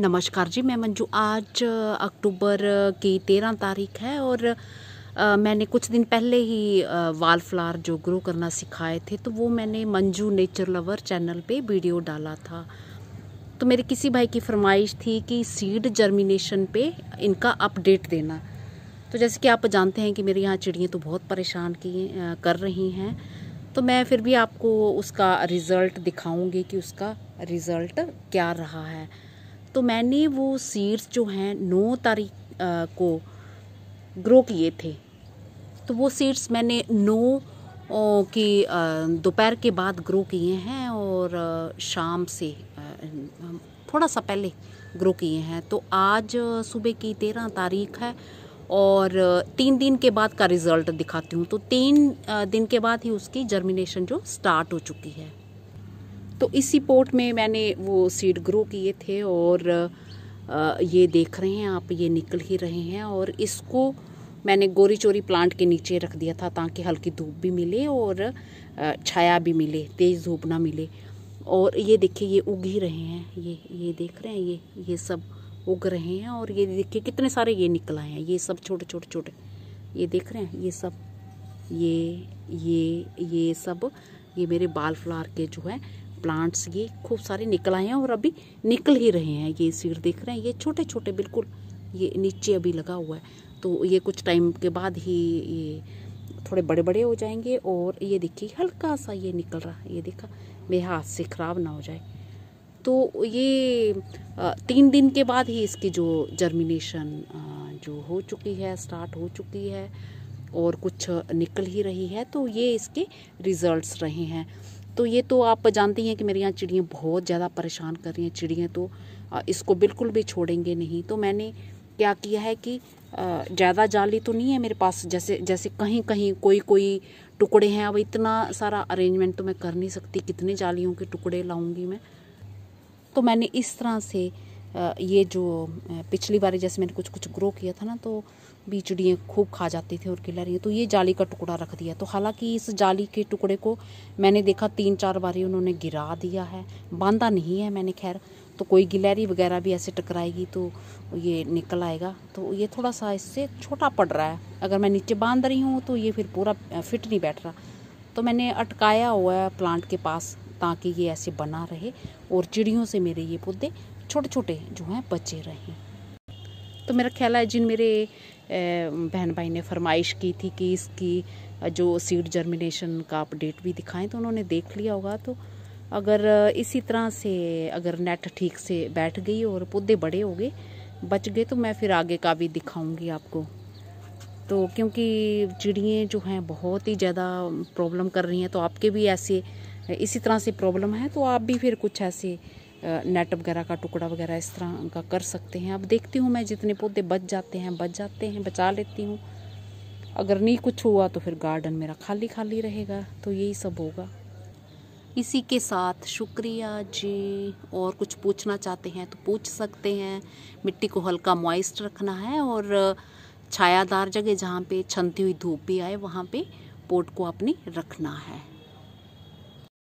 नमस्कार जी मैं मंजू आज अक्टूबर की तेरह तारीख है और आ, मैंने कुछ दिन पहले ही वाल फ्लार जो ग्रो करना सिखाए थे तो वो मैंने मंजू नेचर लवर चैनल पे वीडियो डाला था तो मेरे किसी भाई की फरमाइश थी कि सीड जर्मिनेशन पे इनका अपडेट देना तो जैसे कि आप जानते हैं कि मेरे यहाँ चिड़ियाँ तो बहुत परेशान की आ, कर रही हैं तो मैं फिर भी आपको उसका रिज़ल्ट दिखाऊँगी कि उसका रिज़ल्ट क्या रहा है तो मैंने वो सीड्स जो हैं नौ तारीख को ग्रो किए थे तो वो सीड्स मैंने नौ की दोपहर के बाद ग्रो किए हैं और शाम से थोड़ा सा पहले ग्रो किए हैं तो आज सुबह की तेरह तारीख है और तीन दिन के बाद का रिज़ल्ट दिखाती हूँ तो तीन दिन के बाद ही उसकी जर्मिनेशन जो स्टार्ट हो चुकी है तो इसी पोर्ट में मैंने वो सीड ग्रो किए थे और ये देख रहे हैं आप ये निकल ही रहे हैं और इसको मैंने गोरी चोरी प्लांट के नीचे रख दिया था ताकि हल्की धूप भी मिले और छाया भी मिले तेज़ धूप ना मिले और ये देखिए ये उग ही रहे हैं ये ये देख रहे हैं ये ये सब उग रहे हैं और ये देखिए कितने सारे ये निकल आए हैं ये सब छोटे छोटे छोटे ये देख रहे हैं ये सब ये ये ये सब ये मेरे बाल फ्लार के जो है प्लांट्स ये खूब सारे निकल आए हैं और अभी निकल ही रहे हैं ये सीड देख रहे हैं ये छोटे छोटे बिल्कुल ये नीचे अभी लगा हुआ है तो ये कुछ टाइम के बाद ही ये थोड़े बड़े बड़े हो जाएंगे और ये देखिए हल्का सा ये निकल रहा है ये देखा मेरे हाथ से ख़राब ना हो जाए तो ये तीन दिन के बाद ही इसकी जो जर्मिनेशन जो हो चुकी है स्टार्ट हो चुकी है और कुछ निकल ही रही है तो ये इसके रिजल्ट्स रहे हैं तो ये तो आप जानती हैं कि मेरे यहाँ चिड़ियाँ बहुत ज़्यादा परेशान कर रही हैं चिड़ियाँ तो इसको बिल्कुल भी छोड़ेंगे नहीं तो मैंने क्या किया है कि ज़्यादा जाली तो नहीं है मेरे पास जैसे जैसे कहीं कहीं कोई कोई टुकड़े हैं अब इतना सारा अरेंजमेंट तो मैं कर नहीं सकती कितने जालियों के टुकड़े लाऊंगी मैं तो मैंने इस तरह से ये जो पिछली बार जैसे मैंने कुछ कुछ ग्रो किया था ना तो बीचड़ियाँ खूब खा जाती थी और गिलहरियाँ तो ये जाली का टुकड़ा रख दिया तो हालांकि इस जाली के टुकड़े को मैंने देखा तीन चार बारी उन्होंने गिरा दिया है बांधा नहीं है मैंने खैर तो कोई गिलहरी वगैरह भी ऐसे टकराएगी तो ये निकल आएगा तो ये थोड़ा सा इससे छोटा पड़ रहा है अगर मैं नीचे बांध रही हूँ तो ये फिर पूरा फिट नहीं बैठ रहा तो मैंने अटकाया हुआ है प्लांट के पास ताकि ये ऐसे बना रहे और चिड़ियों से मेरे ये पौधे छोटे छोटे जो हैं बचे रहें तो मेरा ख्याल है जिन मेरे बहन भाई ने फरमाइश की थी कि इसकी जो सीड जर्मिनेशन का अपडेट भी दिखाएं तो उन्होंने देख लिया होगा तो अगर इसी तरह से अगर नेट ठीक से बैठ गई और पौधे बड़े हो गए बच गए तो मैं फिर आगे का भी दिखाऊंगी आपको तो क्योंकि चिड़ियाँ जो हैं बहुत ही ज़्यादा प्रॉब्लम कर रही हैं तो आपके भी ऐसे इसी तरह से प्रॉब्लम है तो आप भी फिर कुछ ऐसे नेट वगैरह का टुकड़ा वगैरह इस तरह का कर सकते हैं अब देखती हूँ मैं जितने पौधे बच जाते हैं बच जाते हैं बचा लेती हूँ अगर नहीं कुछ हुआ तो फिर गार्डन मेरा खाली खाली रहेगा तो यही सब होगा इसी के साथ शुक्रिया जी और कुछ पूछना चाहते हैं तो पूछ सकते हैं मिट्टी को हल्का मॉइस्ट रखना है और छायादार जगह जहाँ पे छनती हुई धूप भी आए वहाँ पे पोट को अपनी रखना है